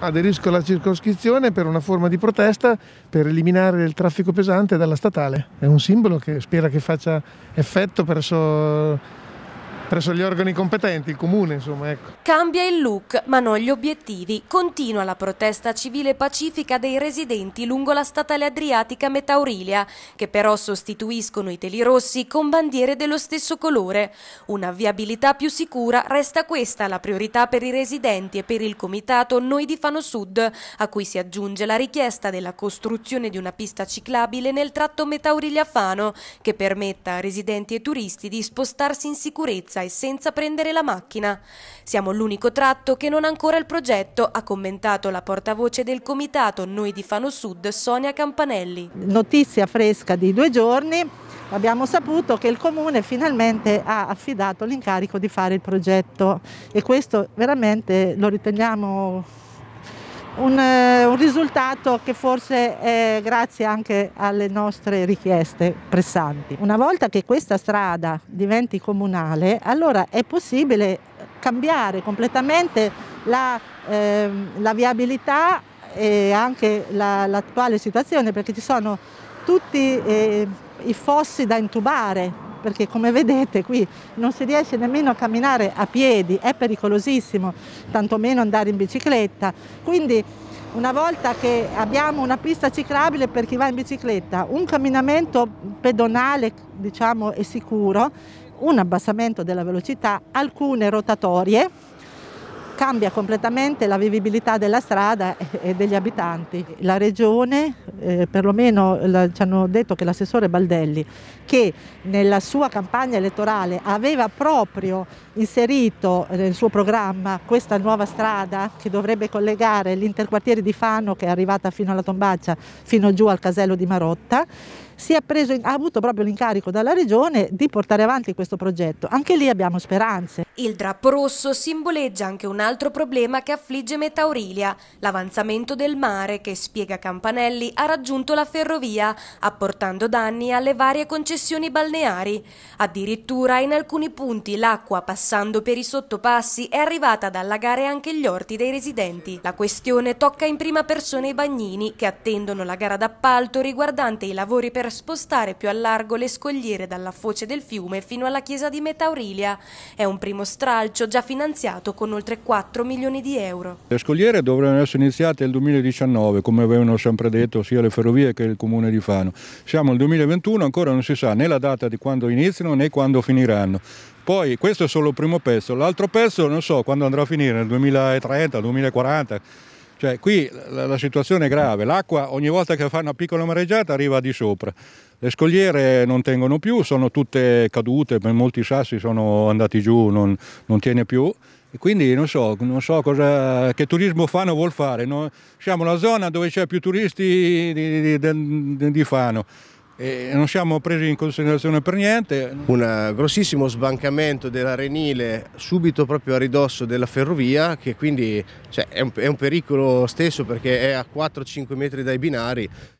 Aderisco alla circoscrizione per una forma di protesta per eliminare il traffico pesante dalla statale. È un simbolo che spera che faccia effetto presso presso gli organi competenti, il comune insomma. Ecco. Cambia il look ma non gli obiettivi. Continua la protesta civile pacifica dei residenti lungo la statale adriatica Metaurilia che però sostituiscono i teli rossi con bandiere dello stesso colore. Una viabilità più sicura resta questa la priorità per i residenti e per il comitato Noi di Fano Sud a cui si aggiunge la richiesta della costruzione di una pista ciclabile nel tratto Metaurilia-Fano che permetta a residenti e turisti di spostarsi in sicurezza Ibiza e senza prendere la macchina. Siamo l'unico tratto che non ha ancora il progetto, ha commentato la portavoce del comitato Noi di Fano Sud, Sonia Campanelli. Notizia fresca di due giorni, abbiamo saputo che il comune finalmente ha affidato l'incarico di fare il progetto e questo veramente lo riteniamo un, eh, un risultato che forse è grazie anche alle nostre richieste pressanti. Una volta che questa strada diventi comunale, allora è possibile cambiare completamente la, eh, la viabilità e anche l'attuale situazione perché ci sono tutti eh, i fossi da intubare perché come vedete qui non si riesce nemmeno a camminare a piedi, è pericolosissimo, tantomeno andare in bicicletta. Quindi una volta che abbiamo una pista ciclabile per chi va in bicicletta, un camminamento pedonale diciamo è sicuro, un abbassamento della velocità, alcune rotatorie, cambia completamente la vivibilità della strada e degli abitanti. La regione eh, perlomeno la, ci hanno detto che l'assessore Baldelli, che nella sua campagna elettorale aveva proprio inserito nel suo programma questa nuova strada che dovrebbe collegare l'interquartiere di Fano, che è arrivata fino alla Tombaccia, fino giù al casello di Marotta, Preso, ha avuto proprio l'incarico dalla regione di portare avanti questo progetto. Anche lì abbiamo speranze. Il drappo rosso simboleggia anche un altro problema che affligge Metaurilia, l'avanzamento del mare che, spiega Campanelli, ha raggiunto la ferrovia, apportando danni alle varie concessioni balneari. Addirittura in alcuni punti l'acqua passando per i sottopassi è arrivata ad allagare anche gli orti dei residenti. La questione tocca in prima persona i bagnini che attendono la gara d'appalto riguardante i lavori per spostare più a largo le scogliere dalla foce del fiume fino alla chiesa di Metaurilia. È un primo stralcio già finanziato con oltre 4 milioni di euro. Le scogliere dovevano essere iniziate nel 2019, come avevano sempre detto sia sia le ferrovie che il comune di Fano. Siamo nel 2021, ancora non si sa né la data di quando iniziano né quando finiranno. Poi questo è solo il primo pezzo, l'altro pezzo non so quando andrà a finire, nel 2030, 2040. Cioè, qui la, la, situazione è grave, l'acqua ogni volta che fa una piccola mareggiata arriva di sopra, le scogliere non tengono più, sono tutte cadute, molti sassi sono andati giù, non, non tiene più. E quindi non so, non so cosa, che turismo Fano vuol fare. No? Siamo la zona dove c'è più turisti di, di, di, di Fano e non siamo presi in considerazione per niente. Un grossissimo sbancamento dell'arenile subito proprio a ridosso della ferrovia che quindi cioè, è, un, è un pericolo stesso perché è a 4-5 metri dai binari.